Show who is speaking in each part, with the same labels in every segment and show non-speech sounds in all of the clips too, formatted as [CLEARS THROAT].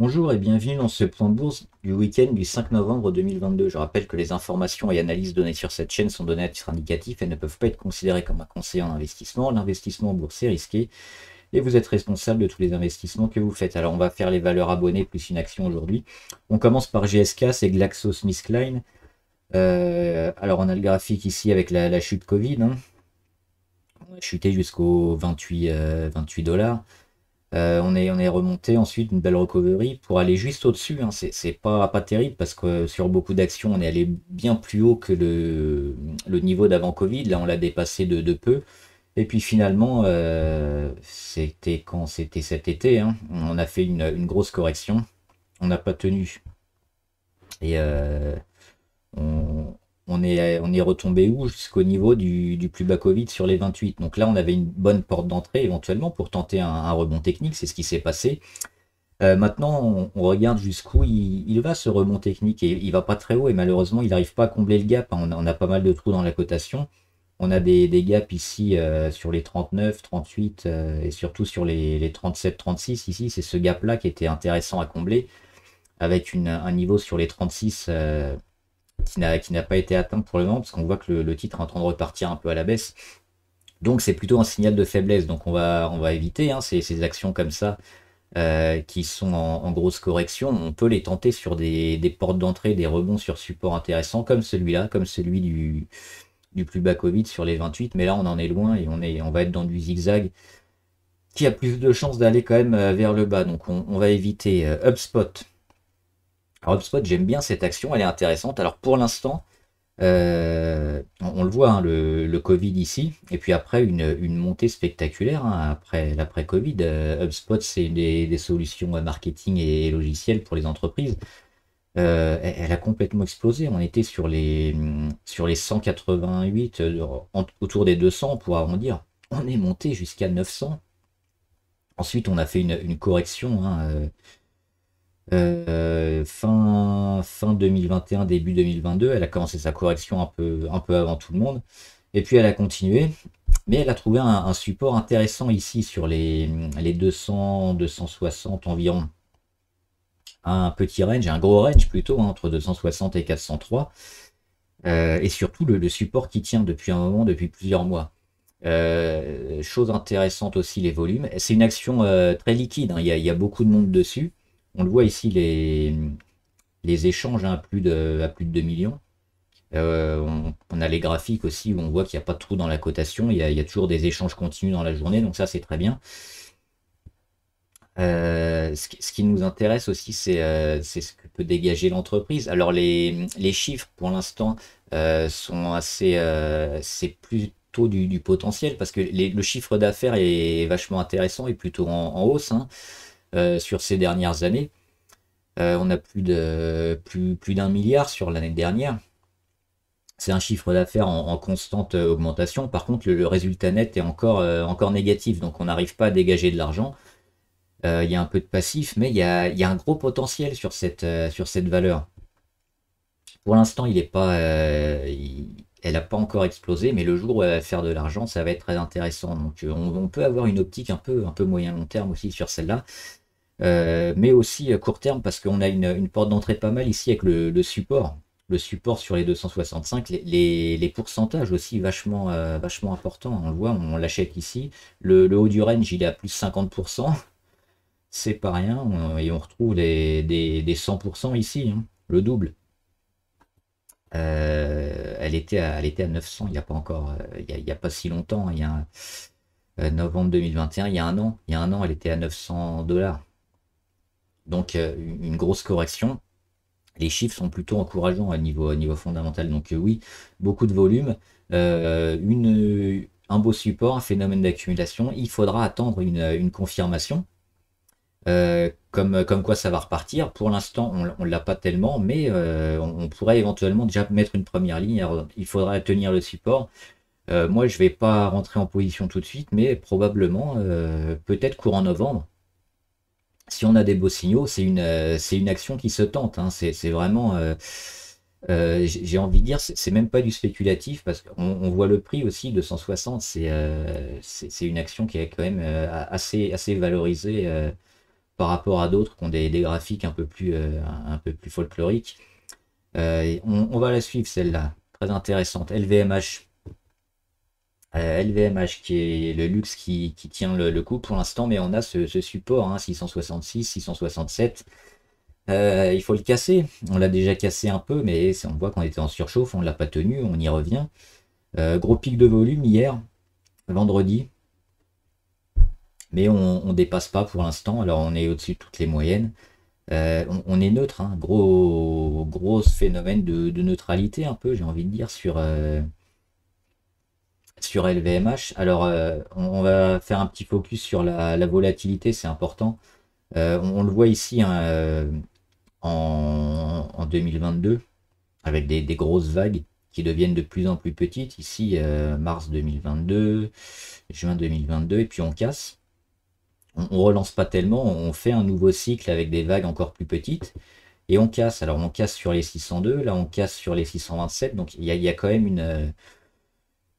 Speaker 1: Bonjour et bienvenue dans ce point de bourse du week-end du 5 novembre 2022. Je rappelle que les informations et analyses données sur cette chaîne sont données à titre indicatif et ne peuvent pas être considérées comme un conseil en investissement. L'investissement en bourse est risqué et vous êtes responsable de tous les investissements que vous faites. Alors on va faire les valeurs abonnées plus une action aujourd'hui. On commence par GSK, c'est GlaxoSmithKline. Euh, alors on a le graphique ici avec la, chute Covid. Hein. On a chuté jusqu'au 28, 28 euh, euh, on, est, remonté ensuite une belle recovery pour aller juste au-dessus. Hein. C'est pas, terrible parce que sur beaucoup d'actions, on est allé bien plus haut que le, niveau d'avant Covid. Là, on l'a dépassé de, peu. Et puis finalement, euh, c'était quand c'était cet été, hein, on a fait une, grosse correction. On n'a pas tenu. Et euh, on, on est, on est retombé où Jusqu'au niveau du, plus bas Covid sur les 28. Donc là, on avait une bonne porte d'entrée éventuellement pour tenter un, rebond technique. C'est ce qui s'est passé. Euh, maintenant, on, regarde jusqu'où il, va ce rebond technique et il va pas très haut et malheureusement, il n'arrive pas à combler le gap. Hein. On a, pas mal de trous dans la cotation. On a des, gaps ici euh, sur les 39, 38 euh, et surtout sur les, 37, 36. Ici, c'est ce gap-là qui était intéressant à combler avec un niveau sur les 36 qui n'a pas été atteinte pour le moment, parce qu'on voit que le, titre est en train de repartir un peu à la baisse. Donc c'est plutôt un signal de faiblesse, donc on va, éviter hein, ces, actions comme ça euh, qui sont en, grosse correction. On peut les tenter sur des, portes d'entrée, des rebonds sur support intéressant comme celui-là, comme celui du, du plus bas Covid sur les 28, mais là on en est loin et on, est, va être dans du zigzag qui a plus de chances d'aller quand même euh, vers le bas. Donc on, va éviter euh, HubSpot. UpSpot alors HubSpot, j'aime bien cette action, elle est intéressante. Alors pour l'instant, euh, on, le voit, hein, le, Covid ici, et puis après une, montée spectaculaire, hein, après l'après-Covid. Euh, HubSpot, c'est des, solutions euh, marketing et logiciels pour les entreprises. elle, a complètement explosé. On était sur les, sur les 188, autour des 200 pour arrondir. On est monté jusqu'à 900. Ensuite, on a fait une, correction. Hein, euh, fin, fin 2021, début 2022, elle a commencé sa correction un peu, un peu avant tout le monde. Et puis elle a continué, mais elle a trouvé un, support intéressant ici sur les, les 200, 260 environ. Un petit range, un gros range plutôt, hein, entre 260 et 403. Euh, et surtout le, support qui tient depuis un moment, depuis plusieurs mois. Euh, chose intéressante aussi, les volumes. C'est une action très liquide, hein. il y, a beaucoup de monde dessus on le voit ici, les, les échanges hein, à, plus de, à plus de 2 millions. Euh, on, a les graphiques aussi où on voit qu'il n'y a pas de trou dans la cotation, il y, a, toujours des échanges continus dans la journée, donc ça c'est très bien. Euh, ce, qui, nous intéresse aussi, euh, c'est ce que peut dégager l'entreprise. Alors les, chiffres pour l'instant sont assez... c'est plutôt du, potentiel parce que le chiffre d'affaires est vachement intéressant et plutôt en, hausse. Hein. Euh, sur ces dernières années. Euh, on a plus de plus, plus d'un milliard sur l'année dernière. C'est un chiffre d'affaires en, constante euh, augmentation. Par contre, le, résultat net est encore, encore négatif, donc on n'arrive pas à dégager de l'argent. Il y a un peu de passif, mais il y a, y un gros potentiel sur cette, sur cette valeur. Pour l'instant, il est pas, elle n'a pas encore explosé, mais le jour où elle va faire de l'argent, ça va être très intéressant. Donc on, on, peut avoir une optique un peu, un peu moyen-long terme aussi sur celle-là. Euh, mais aussi à euh, court terme parce qu'on a une, porte d'entrée pas mal ici avec le, support. Le support sur les 265, les, les, pourcentages aussi vachement, euh, vachement importants. On le voit, on, l'achète ici. Le, haut du range, il est à plus 50%. [LAUGHS] C'est pas rien. et on retrouve des, 100% ici, hein. le double. elle, était à, elle était à 900 il n'y a pas encore, il n'y a, pas si longtemps, hein. il y a novembre 2021, il y a un an. Il y a un an, elle était à 900 dollars. Donc euh, une grosse correction. Les chiffres sont plutôt encourageants à niveau, niveau fondamental. Donc euh, oui, beaucoup de volume. Euh, un beau support, un phénomène d'accumulation. Il faudra attendre une, confirmation. comme, quoi ça va repartir. Pour l'instant, on ne l'a pas tellement, mais on, pourrait éventuellement déjà mettre une première ligne. il faudra tenir le support. moi, je ne vais pas rentrer en position tout de suite, mais probablement, peut-être courant novembre, si on a des beaux signaux, c'est une, euh, c'est une action qui se tente. Hein. C'est vraiment. Euh, euh, j'ai envie de dire, c'est même pas du spéculatif parce qu'on voit le prix aussi, 260, c'est une action qui est quand même assez, assez valorisée par rapport à d'autres qui ont des, graphiques un peu plus, un peu plus folkloriques. On, on, va la suivre celle-là, très intéressante. LVMH, LVMH, euh, qui est le luxe qui, tient le, coup pour l'instant, mais on a ce, support, 666, hein, 667. Euh, il faut le casser. On l'a déjà cassé un peu, mais on voit qu'on était en surchauffe, on ne l'a pas tenu, on y revient. Euh, gros pic de volume hier, vendredi. Mais on ne dépasse pas pour l'instant, alors on est au-dessus de toutes les moyennes. on, est neutre, hein. gros, gros phénomène de, de, neutralité un peu, j'ai envie de dire, sur, sur LVMH. Alors, euh, on va faire un petit focus sur la, volatilité, c'est important. Euh, on, le voit ici hein, euh, en, 2022, avec des, grosses vagues qui deviennent de plus en plus petites. Ici, mars 2022, juin 2022, et puis on casse. On, relance pas tellement, on fait un nouveau cycle avec des vagues encore plus petites et on casse. Alors on casse sur les 602, là on casse sur les 627, donc il y, y, a quand même une,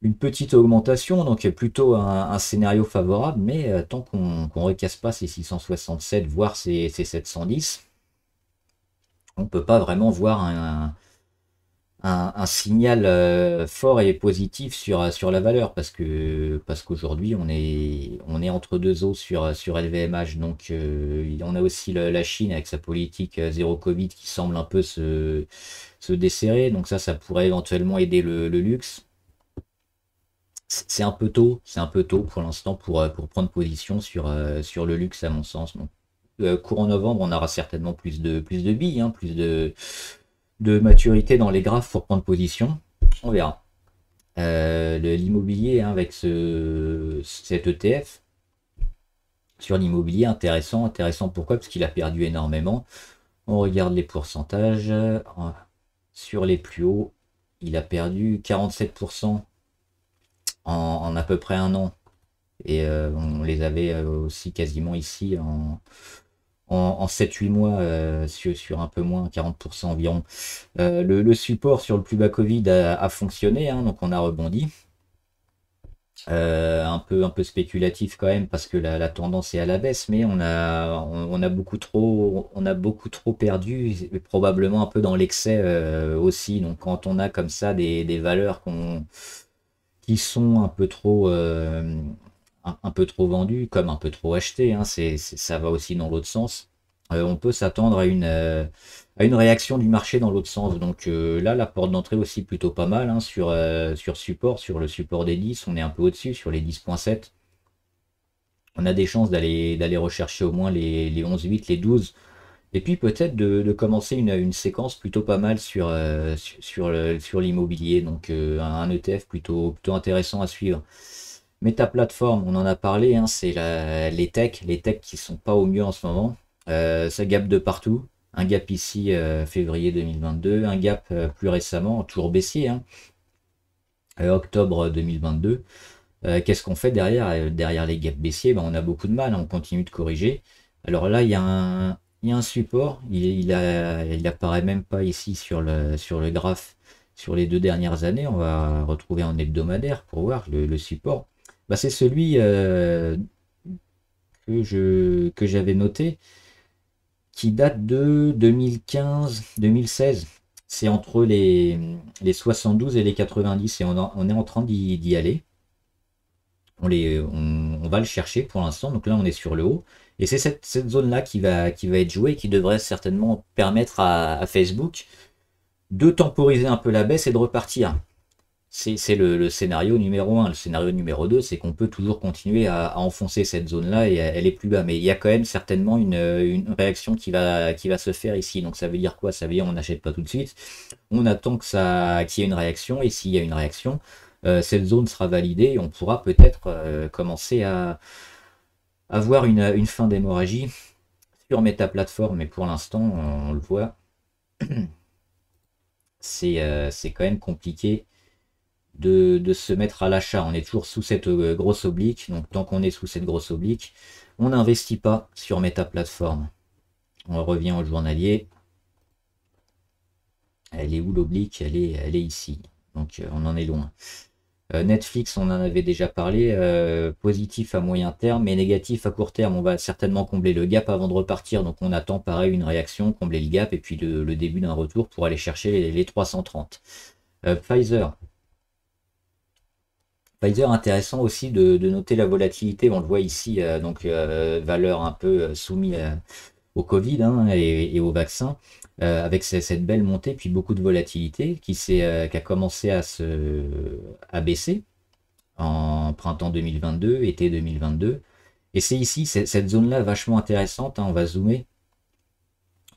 Speaker 1: une petite augmentation, donc plutôt un, scénario favorable, mais euh, tant qu'on ne recasse pas ces 667, voire ces, 710, on ne peut pas vraiment voir un, signal euh, fort et positif sur, sur la valeur, parce que parce qu'aujourd'hui on est, on est entre deux eaux sur, sur LVMH, donc on euh, a aussi la, Chine avec sa politique zéro Covid qui semble un peu se, desserrer, donc ça, ça pourrait éventuellement aider le luxe c'est un peu tôt, c'est un peu tôt pour l'instant pour, euh, prendre position sur, euh, sur le luxe à mon sens. Euh, courant novembre, on aura certainement plus de, plus de billes, hein, plus de, de maturité dans les graphes pour prendre position. On verra. l'immobilier hein, avec ce, cet ETF sur l'immobilier, intéressant. Intéressant pourquoi Parce qu'il a perdu énormément. On regarde les pourcentages. Sur les plus hauts, il a perdu 47% en, à peu près un an. Et euh, on les avait euh, aussi quasiment ici en, en, 7-8 mois, euh, sur, un peu moins, 40% environ. le, support sur le plus bas Covid a, fonctionné, hein, donc on a rebondi. un, peu, un peu spéculatif quand même parce que la, tendance est à la baisse mais on a, on, a beaucoup trop on a beaucoup trop perdu probablement un peu dans l'excès aussi donc quand on a comme ça des, des valeurs qu'on qui sont un peu trop euh, un, peu trop vendus comme un peu trop achetés hein, c'est ça va aussi dans l'autre sens euh, on peut s'attendre à une euh, à une réaction du marché dans l'autre sens donc là la porte d'entrée aussi plutôt pas mal hein, sur sur support sur le support des 10 on est un peu au dessus sur les 10.7 on a des chances d'aller d'aller rechercher au moins les, les 11 8 les 12 et puis peut-être de, commencer une, une, séquence plutôt pas mal sur, euh, sur l'immobilier, donc euh, un ETF plutôt, plutôt intéressant à suivre. Mais plateforme, on en a parlé, hein, c'est les techs, les techs qui sont pas au mieux en ce moment. Euh, ça gap de partout. Un gap ici février 2022, un gap plus récemment, toujours baissier, hein. octobre 2022. Qu'est-ce qu'on fait derrière Derrière les gaps baissiers, ben, on a beaucoup de mal, on continue de corriger. Alors là, il y a un, il un support, il, il, a, apparaît même pas ici sur le, sur le graphe sur les deux dernières années, on va retrouver en hebdomadaire pour voir le, support. Bah, c'est celui euh, que je que j'avais noté qui date de 2015-2016. C'est entre les, les 72 et les 90 et on, est en train d'y aller. On, les, on va le chercher pour l'instant. Donc là, on est sur le haut. Et c'est cette, zone-là qui va, qui va être jouée qui devrait certainement permettre à, Facebook de temporiser un peu la baisse et de repartir. C'est le, scénario numéro 1. Le scénario numéro 2, c'est qu'on peut toujours continuer à, enfoncer cette zone-là et elle est plus bas. Mais il y a quand même certainement une, réaction qui va, qui va se faire ici. Donc ça veut dire quoi Ça veut dire qu'on n'achète pas tout de suite. On attend qu'il y ait une réaction. Et s'il y a une réaction, euh, cette zone sera validée et on pourra peut-être euh, commencer à, avoir une, fin d'hémorragie sur plateforme mais pour l'instant, on, le voit, [CLEARS THROAT] euh, c'est quand même compliqué de, se mettre à l'achat. On est toujours sous cette euh, grosse oblique, donc tant qu'on est sous cette grosse oblique, on n'investit pas sur plateforme On revient au journalier. Elle est où l'oblique elle est, elle est ici. Donc euh, on en est loin. Euh, Netflix, on en avait déjà parlé, euh, positif à moyen terme mais négatif à court terme. On va certainement combler le gap avant de repartir, donc on attend pareil une réaction, combler le gap et puis le, début d'un retour pour aller chercher les, 330. Euh, Pfizer. Pfizer, intéressant aussi de, noter la volatilité, on le voit ici, donc valeur un peu soumise au Covid hein, et, au vaccin. Euh, avec cette belle montée, puis beaucoup de volatilité qui, s'est euh, qui a commencé à, se, à baisser en printemps 2022, été 2022. Et c'est ici, cette zone-là vachement intéressante, hein, on va zoomer,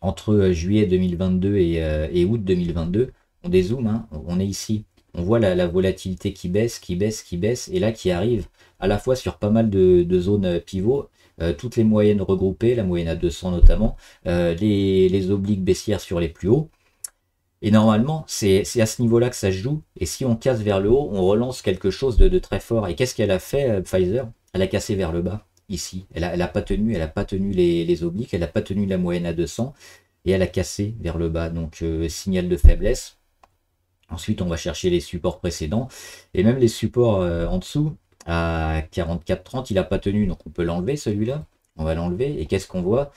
Speaker 1: entre euh, juillet 2022 et, août 2022, on dézoome, hein, on est ici. On voit la, volatilité qui baisse, qui baisse, qui baisse, et là qui arrive à la fois sur pas mal de, de zones pivots euh, toutes les moyennes regroupées, la moyenne à 200 notamment, euh, les, obliques baissières sur les plus hauts. Et normalement, c'est à ce niveau-là que ça se joue. Et si on casse vers le haut, on relance quelque chose de, très fort. Et qu'est-ce qu'elle a fait, euh, Pfizer Elle a cassé vers le bas, ici. Elle n'a pas tenu, elle a pas tenu les, obliques, elle n'a pas tenu la moyenne à 200. Et elle a cassé vers le bas. Donc, signal de faiblesse. Ensuite, on va chercher les supports précédents et même les supports en dessous à 30 Il n'a pas tenu, donc on peut l'enlever celui-là. On va l'enlever. Et qu'est-ce qu'on voit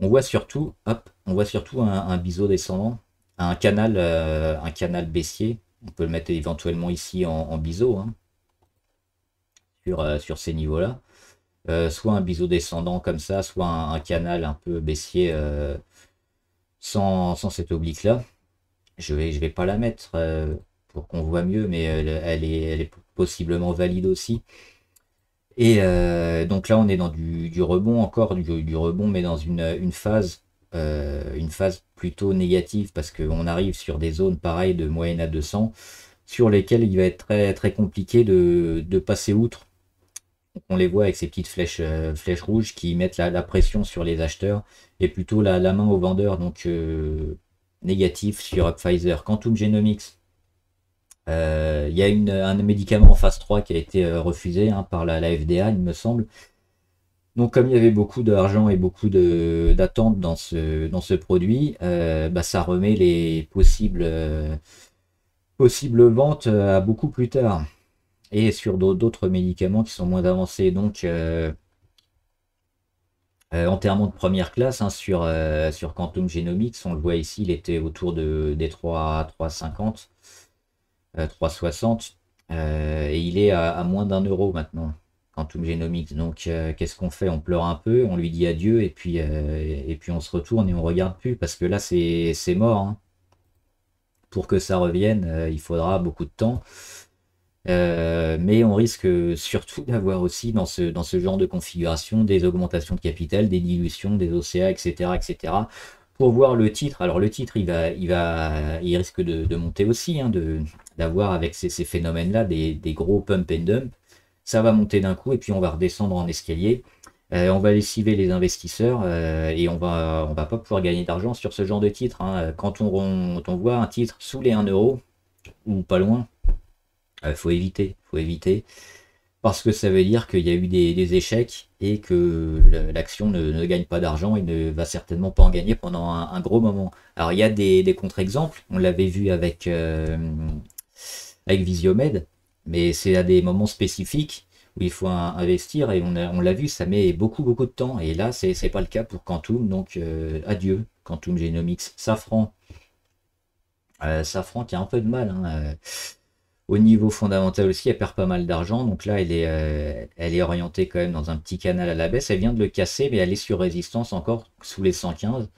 Speaker 1: On voit surtout, hop, on voit surtout un, biseau descendant, un canal, euh, un canal baissier. On peut le mettre éventuellement ici en, biseau, hein, euh, sur, ces niveaux-là. Euh, soit un biseau descendant comme ça, soit un, canal un peu baissier sans, sans cette oblique-là. Je vais, je vais pas la mettre pour qu'on voit mieux, mais elle, elle est, elle est possiblement valide aussi. Et euh, donc là, on est dans du, rebond encore, du, rebond, mais dans une, phase, euh, une phase plutôt négative parce qu'on arrive sur des zones pareilles de moyenne à 200 sur lesquelles il va être très, très compliqué de, passer outre. on les voit avec ces petites flèches, euh, flèches rouges qui mettent la, pression sur les acheteurs et plutôt la, main aux vendeurs, donc négatif sur Pfizer. Quantum Genomics, euh, il y a un médicament en phase 3 qui a été euh, refusé hein, par la, FDA, il me semble. Donc comme il y avait beaucoup d'argent et beaucoup d'attentes dans ce, dans ce produit, euh, bah, ça remet les possibles, possibles ventes à beaucoup plus tard. Et sur d'autres médicaments qui sont moins avancés. Donc enterrement de première classe hein, sur, Quantum Genomics, on le voit ici, il était autour de, des 3,50. 3, 3,50. 3,60. Euh, euh, et il est à, moins d'un euro maintenant, Quantum Genomics. Donc, euh, qu'est-ce qu'on fait On pleure un peu, on lui dit adieu, et puis, et puis on se retourne et on regarde plus, parce que là, c'est mort. Hein. Pour que ça revienne, il faudra beaucoup de temps. mais on risque surtout [LAUGHS] d'avoir aussi dans ce, dans ce genre de configuration des augmentations de capital, des dilutions, des OCA, etc. etc pour voir le titre, alors le titre, il, va, il, va, il risque de, monter aussi, hein, d'avoir avec ces, phénomènes-là des, gros pump and dump. Ça va monter d'un coup et puis on va redescendre en escalier. Euh, on va lessiver les investisseurs euh, et on va, on va pas pouvoir gagner d'argent sur ce genre de titre. Hein. Quand on, on, voit un titre sous les 1 ou pas loin, il euh, faut éviter, faut éviter parce que ça veut dire qu'il y a eu des, échecs et que l'action ne, gagne pas d'argent et ne va certainement pas en gagner pendant un, gros moment. Alors il y a des, contre-exemples, on l'avait vu avec, euh, avec Visiomed, mais c'est à des moments spécifiques où il faut investir et on, l'a vu, ça met beaucoup beaucoup de temps et là ce n'est pas le cas pour Quantum, donc euh, adieu Quantum Genomics, Safran. Euh, Safran qui a un peu de mal. Hein, au niveau fondamental aussi, elle perd pas mal d'argent. Donc là, elle est, euh, elle est orientée quand même dans un petit canal à la baisse. Elle vient de le casser, mais elle est sur résistance encore sous les 115.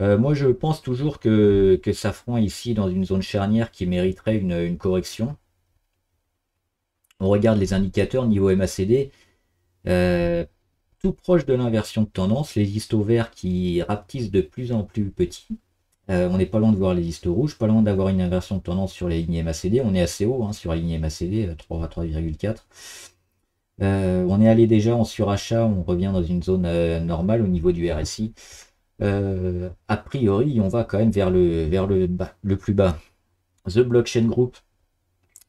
Speaker 1: Euh, moi, je pense toujours que, que Safran ici dans une zone charnière qui mériterait une, correction. On regarde les indicateurs niveau MACD. Euh, tout proche de l'inversion de tendance, les verts qui rapetissent de plus en plus petits. Euh, on n'est pas loin de voir les listes rouges, pas loin d'avoir une inversion de tendance sur les lignes MACD. On est assez haut hein, sur les lignes MACD, 3 à 3,4. on est allé déjà en surachat, on revient dans une zone euh, normale au niveau du RSI. Euh, a priori, on va quand même vers le, vers le, plus bas. The Blockchain Group,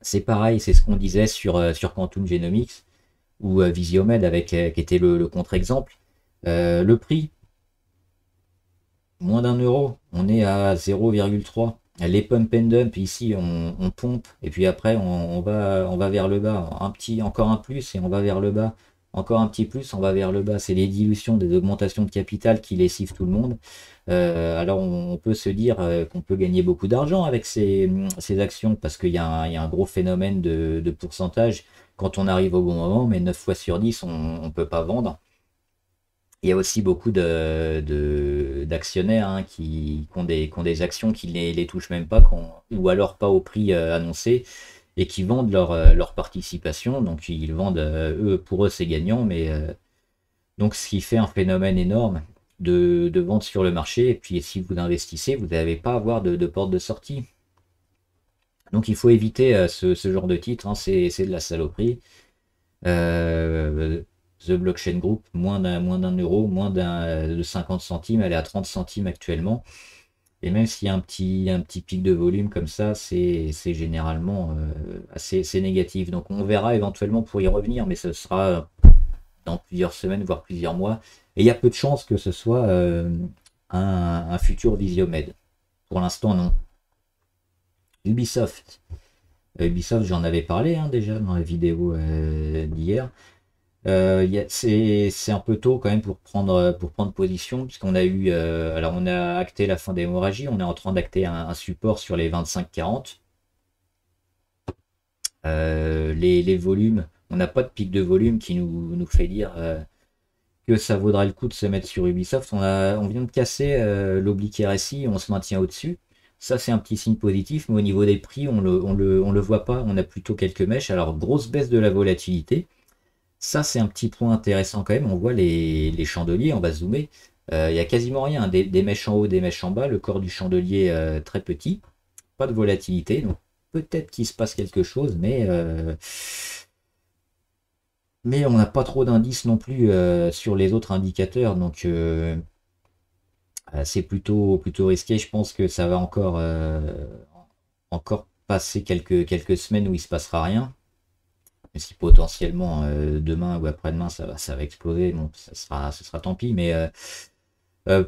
Speaker 1: c'est pareil, c'est ce qu'on disait sur, sur Quantum Genomics ou Visiomed avec, qui était le contre-exemple. le prix, moins d'un euro. On est à 0,3. Les pump and dump, ici, on, pompe, et puis après, on, va, on va vers le bas. Un petit, encore un plus, et on va vers le bas. Encore un petit plus, on va vers le bas. C'est les dilutions des augmentations de capital qui lessivent tout le monde. Euh, alors, on, peut se dire euh, qu'on peut gagner beaucoup d'argent avec ces, actions, parce qu'il y, a un gros phénomène de, de, pourcentage. Quand on arrive au bon moment, mais 9 fois sur 10, on ne peut pas vendre il y a aussi beaucoup d'actionnaires de, de, hein, qui, ont des, actions qui ne les, touchent même pas, ou alors pas au prix euh, annoncé, et qui vendent leur, euh, leur participation. Donc ils vendent, euh, eux, pour eux, c'est gagnant, mais donc ce qui fait un phénomène énorme de, vente sur le marché. Et puis si vous investissez, vous n'avez pas à avoir de, porte de sortie. Donc il faut éviter ce, genre de titre, hein. c'est de la saloperie. The Blockchain Group, moins d'un moins d'un euro, moins d'un euh, de 50 centimes, elle est à 30 centimes actuellement. Et même s'il y a un petit, un petit pic de volume comme ça, c'est généralement euh, assez, négatif. Donc on verra éventuellement pour y revenir, mais ce sera dans plusieurs semaines, voire plusieurs mois. Et il y a peu de chances que ce soit euh, un, un, futur Visiomed. Pour l'instant, non. Ubisoft. Ubisoft, j'en avais parlé hein, déjà dans la vidéo d'hier. Euh, c'est un peu tôt quand même pour prendre, pour prendre position, puisqu'on a eu. Euh, alors, on a acté la fin d'hémorragie, on est en train d'acter un, support sur les 25-40. Euh, les, volumes, on n'a pas de pic de volume qui nous, fait dire que ça vaudra le coup de se mettre sur Ubisoft. On, a, on vient de casser l'oblique RSI, on se maintient au-dessus. Ça, c'est un petit signe positif, mais au niveau des prix, on ne on le voit pas. On a plutôt quelques mèches. Alors, grosse baisse de la volatilité ça, c'est un petit point intéressant quand même. On voit les, chandeliers, on va zoomer. Euh, il n'y a quasiment rien, des, mèches en haut, des mèches en bas, le corps du chandelier euh, très petit, pas de volatilité, donc peut-être qu'il se passe quelque chose, mais, euh, mais on n'a pas trop d'indices non plus sur les autres indicateurs, donc c'est plutôt, plutôt risqué. Je pense que ça va encore, encore passer quelques, quelques semaines où il ne se passera rien si potentiellement euh, demain ou après-demain ça va, ça va exploser, bon, ça sera, ce sera tant pis, mais euh, euh,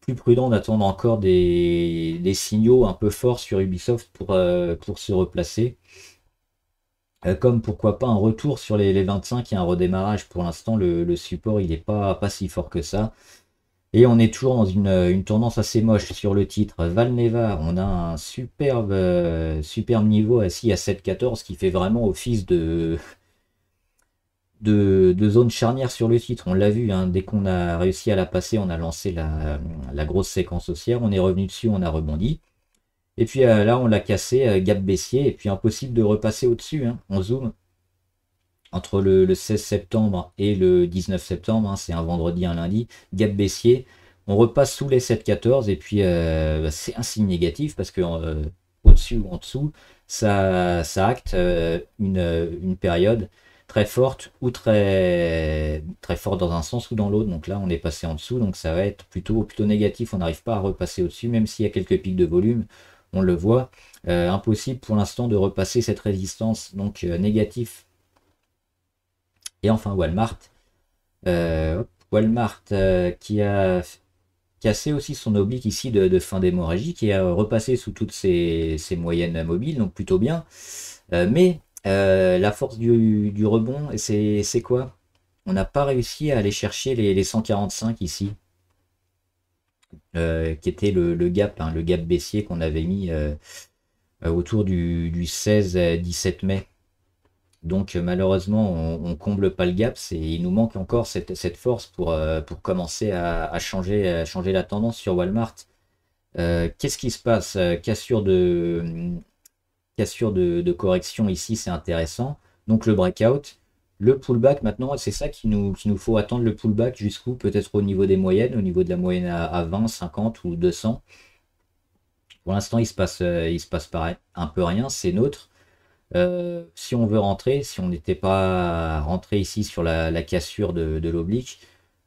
Speaker 1: plus prudent d'attendre encore des, signaux un peu forts sur Ubisoft pour, pour se replacer. Comme pourquoi pas un retour sur les, les 25 et un redémarrage. Pour l'instant, le, support il n'est pas, pas si fort que ça. Et on est toujours dans une, tendance assez moche sur le titre. Valneva, on a un superbe, euh, superbe niveau assis à 7-14 qui fait vraiment office de, de, zone charnière sur le titre. On l'a vu, hein, dès qu'on a réussi à la passer, on a lancé la, grosse séquence haussière. On est revenu dessus, on a rebondi. Et puis euh, là, on l'a cassé, euh, gap baissier, et puis impossible de repasser au-dessus. Hein. On zoome entre le, 16 septembre et le 19 septembre, hein, c'est un vendredi, un lundi, gap baissier. On repasse sous les 7,14 et puis euh, bah, c'est un signe négatif parce que euh, au-dessus ou en dessous, ça, ça acte euh, une, période très forte ou très, très forte dans un sens ou dans l'autre. Donc là, on est passé en dessous, donc ça va être plutôt, plutôt négatif. On n'arrive pas à repasser au-dessus, même s'il y a quelques pics de volume on le voit. impossible pour l'instant de repasser cette résistance, donc négatif et enfin Walmart. Euh, Walmart euh, qui a cassé aussi son oblique ici de, fin d'hémorragie, qui a repassé sous toutes ses, moyennes mobiles, donc plutôt bien. Euh, mais la force du, du rebond, c'est quoi On n'a pas réussi à aller chercher les, 145 ici, qui était le, gap, hein, le gap baissier qu'on avait mis autour du 16-17 mai. Donc euh, malheureusement, on, ne comble pas le gap. C'est il nous manque encore cette, force pour, euh, pour commencer à, changer changer la tendance sur Walmart. Euh, qu'est-ce qui se passe Cassure de cassure de, correction ici, c'est intéressant. Donc le breakout, le pullback maintenant, c'est ça qui nous nous faut attendre le pullback jusqu'où Peut-être au niveau des moyennes, au niveau de la moyenne à, 20, 50 ou 200. Pour l'instant, il se passe se passe un peu rien. C'est neutre. Euh, si on veut rentrer, si on n'était pas rentré ici sur la, cassure de, l'oblique,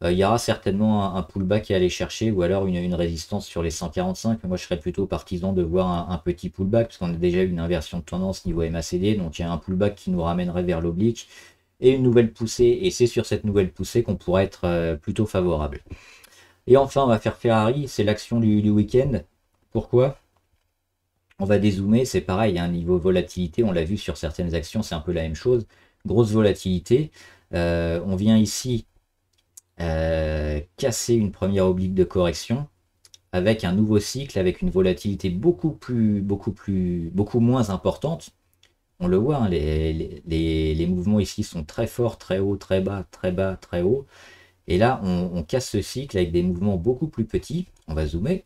Speaker 1: euh, il y aura certainement un, pullback à aller chercher ou alors une, résistance sur les 145. Moi, je serais plutôt partisan de voir un, petit pullback parce qu'on a déjà eu une inversion de tendance niveau MACD. Donc, il y a un pullback qui nous ramènerait vers l'oblique et une nouvelle poussée. Et c'est sur cette nouvelle poussée qu'on pourrait être euh, plutôt favorable. Et enfin, on va faire Ferrari. C'est l'action du week-end. Pourquoi on va dézoomer, c'est pareil, un hein, niveau volatilité, on l'a vu sur certaines actions, c'est un peu la même chose. Grosse volatilité. Euh, on vient ici euh, casser une première oblique de correction avec un nouveau cycle, avec une volatilité beaucoup plus, beaucoup plus, beaucoup moins importante. On le voit, hein, les, mouvements ici sont très forts, très haut, très bas, très bas, très haut. Et là, on casse ce cycle avec des mouvements beaucoup plus petits. On va zoomer.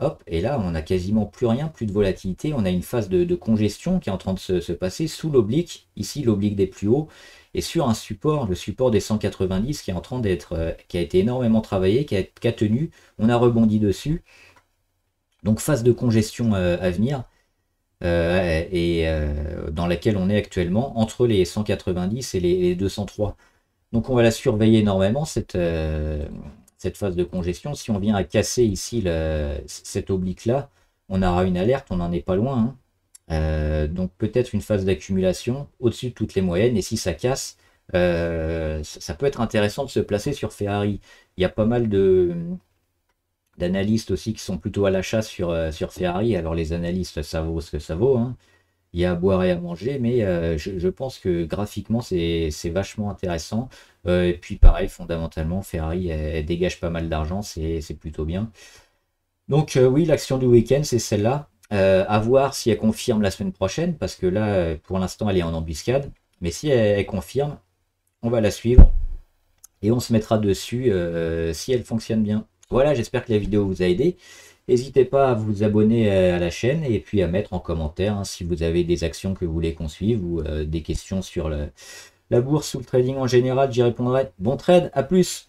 Speaker 1: Hop, et là, on n'a quasiment plus rien, plus de volatilité. On a une phase de, congestion qui est en train de se, passer sous l'oblique, ici l'oblique des plus hauts, et sur un support, le support des 190 qui est en train d'être, euh, qui a été énormément travaillé, qui a, tenu. On a rebondi dessus. Donc phase de congestion euh, à venir. Euh, et dans laquelle on est actuellement entre les 190 et les, 203. Donc on va la surveiller énormément cette, cette phase de congestion. Si on vient à casser ici le cette oblique-là, on aura une alerte, on n'en est pas loin. Hein. Euh, donc peut-être une phase d'accumulation au-dessus de toutes les moyennes, et si ça casse, euh, ça peut être intéressant de se placer sur Ferrari. Il y a pas mal de d'analystes aussi qui sont plutôt à l'achat sur, euh, sur Ferrari. Alors les analystes, ça vaut ce que ça vaut. Hein il y a à boire et à manger, mais euh, je, pense que graphiquement, c'est vachement intéressant. Euh, et puis, pareil, fondamentalement, Ferrari, elle, dégage pas mal d'argent, c'est plutôt bien. Donc, euh, oui, l'action du week-end, c'est celle-là. à voir si elle confirme la semaine prochaine, parce que là, pour l'instant, elle est en embuscade. Mais si elle, elle, confirme, on va la suivre et on se mettra dessus si elle fonctionne bien. Voilà, j'espère que la vidéo vous a aidé. N'hésitez pas à vous abonner à la chaîne et puis à mettre en commentaire hein, si vous avez des actions que vous voulez qu'on suive ou euh, des questions sur la bourse ou le trading en général. J'y répondrai. Bon trade, à plus